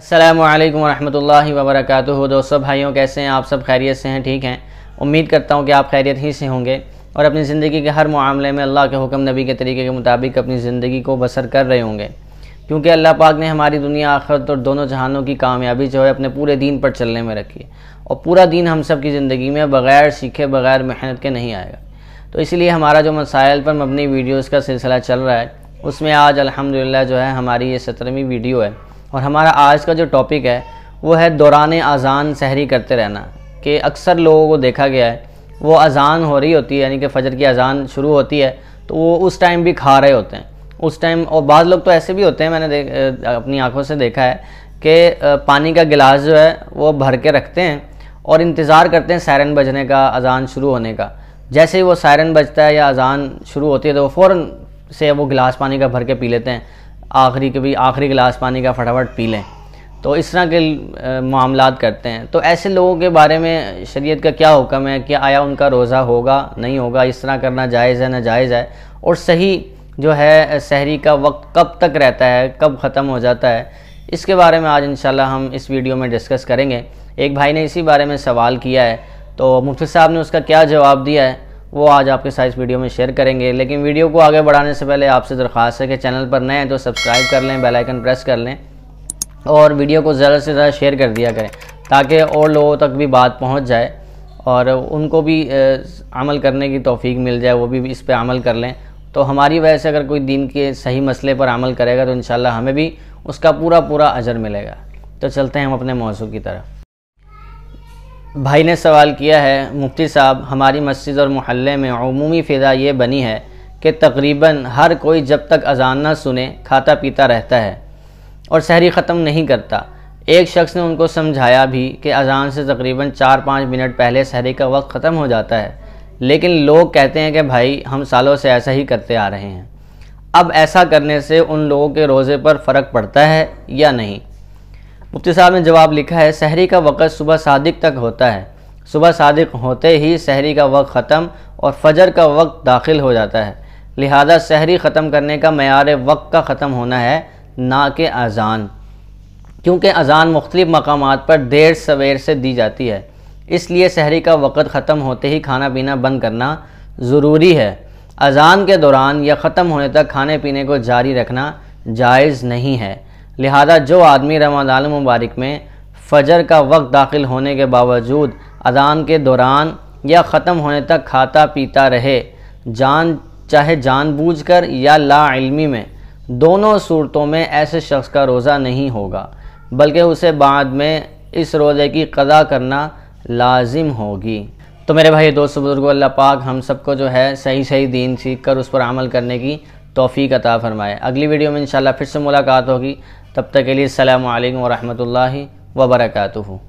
असलकम वरहमल वबरक दोस्तों भाइयों कैसे हैं आप सब खैरियत से हैं ठीक हैं उम्मीद करता हूँ कि आप खैरियत ही से होंगे और अपनी ज़िंदगी के हर मामले में अल्लाह के हुक्म नबी के तरीके के मुताबिक अपनी ज़िंदगी को बसर कर रहे होंगे क्योंकि अल्लाह पाक ने हमारी दुनिया आखरत और दोनों जहानों की कामयाबी जो है अपने पूरे दिन पर चलने में रखी और पूरा दिन हम सब की ज़िंदगी में बग़ैर सीखे बग़ैर मेहनत के नहीं आएगा तो इसलिए हमारा जो मसाइल पर मबनी वीडियोज़ का सिलसिला चल रहा है उसमें आज अलहमदिल्ला जो है हमारी ये सत्रहवीं वीडियो है और हमारा आज का जो टॉपिक है वो है दौरान अजान सहरी करते रहना कि अक्सर लोगों को देखा गया है वो अजान हो रही होती है यानी कि फ़जर की अजान शुरू होती है तो वो उस टाइम भी खा रहे होते हैं उस टाइम और बाद लोग तो ऐसे भी होते हैं मैंने अपनी आँखों से देखा है कि पानी का गिलास जो है वो भर के रखते हैं और इंतज़ार करते हैं सायरन बजने का अजान शुरू होने का जैसे ही वो सायरन बजता है या अजान शुरू होती है तो वो फ़ौर से वो गिलास पानी का भर के पी लेते हैं आखिरी कभी भी आखिरी गिलास पानी का फटाफट पी लें तो इस तरह के मामला करते हैं तो ऐसे लोगों के बारे में शरीयत का क्या हुक्म है कि आया उनका रोज़ा होगा नहीं होगा इस तरह करना जायज़ है ना जायज़ है और सही जो है शहरी का वक्त कब तक रहता है कब ख़त्म हो जाता है इसके बारे में आज इन हम इस वीडियो में डिस्कस करेंगे एक भाई ने इसी बारे में सवाल किया है तो मुफ्ती साहब ने उसका क्या जवाब दिया है वो आज आपके साथ इस वीडियो में शेयर करेंगे लेकिन वीडियो को आगे बढ़ाने से पहले आपसे दरख्वास्त है कि चैनल पर नए हैं तो सब्सक्राइब कर लें बेल आइकन प्रेस कर लें और वीडियो को ज़्यादा से ज़्यादा शेयर कर दिया करें ताकि और लोगों तक भी बात पहुँच जाए और उनको भी अमल करने की तोफ़ी मिल जाए वो भी इस पर अमल कर लें तो हमारी वजह से अगर कोई दिन के सही मसले पर अमल करेगा तो इन हमें भी उसका पूरा पूरा अजर मिलेगा तो चलते हैं हम अपने मौजू की तरफ भाई ने सवाल किया है मुफ्ती साहब हमारी मस्जिद और मोहल्ले में अमूमी फ़िज़ा ये बनी है कि तकरीबन हर कोई जब तक अजान ना सुने खाता पीता रहता है और शहरी ख़त्म नहीं करता एक शख्स ने उनको समझाया भी कि अजान से तकरीबन चार पाँच मिनट पहले शहरी का वक्त ख़त्म हो जाता है लेकिन लोग कहते हैं कि भाई हम सालों से ऐसा ही करते आ रहे हैं अब ऐसा करने से उन लोगों के रोज़े पर फ़र्क पड़ता है या नहीं मुफ्ती साहब ने जवाब लिखा है शहरी का वक़्त सुबह सादिक तक होता है सुबह सादिक होते ही शहरी का वक्त ख़त्म और फजर का वक्त दाखिल हो जाता है लिहाजा शहरी ख़त्म करने का मैार वक्त का ख़त्म होना है ना कि अजान क्योंकि अजान मुख्तलिफ मकाम पर देर सवेर से दी जाती है इसलिए शहरी का वक़्त ख़त्म होते ही खाना पीना बंद करना ज़रूरी है अजान के दौरान या ख़त्म होने तक खाने पीने को जारी रखना जायज़ नहीं है लिहाजा जो आदमी रमदान मुबारक में फजर का वक्त दाखिल होने के बावजूद अजान के दौरान या ख़त्म होने तक खाता पीता रहे जान चाहे जानबूझकर या लाइल्मी में दोनों सूरतों में ऐसे शख्स का रोज़ा नहीं होगा बल्कि उसे बाद में इस रोज़े की कदा करना लाजिम होगी तो मेरे भाई दोस्त बुज़ुर्गो अल्लाह पाक हम सबको जो है सही सही दीन सीख कर उस पर अमल करने की तोफ़ी अता फ़रमाए अगली वीडियो में इंशाल्लाह फिर से मुलाकात होगी तब तक के लिए अल्लाम वरहमल वर्का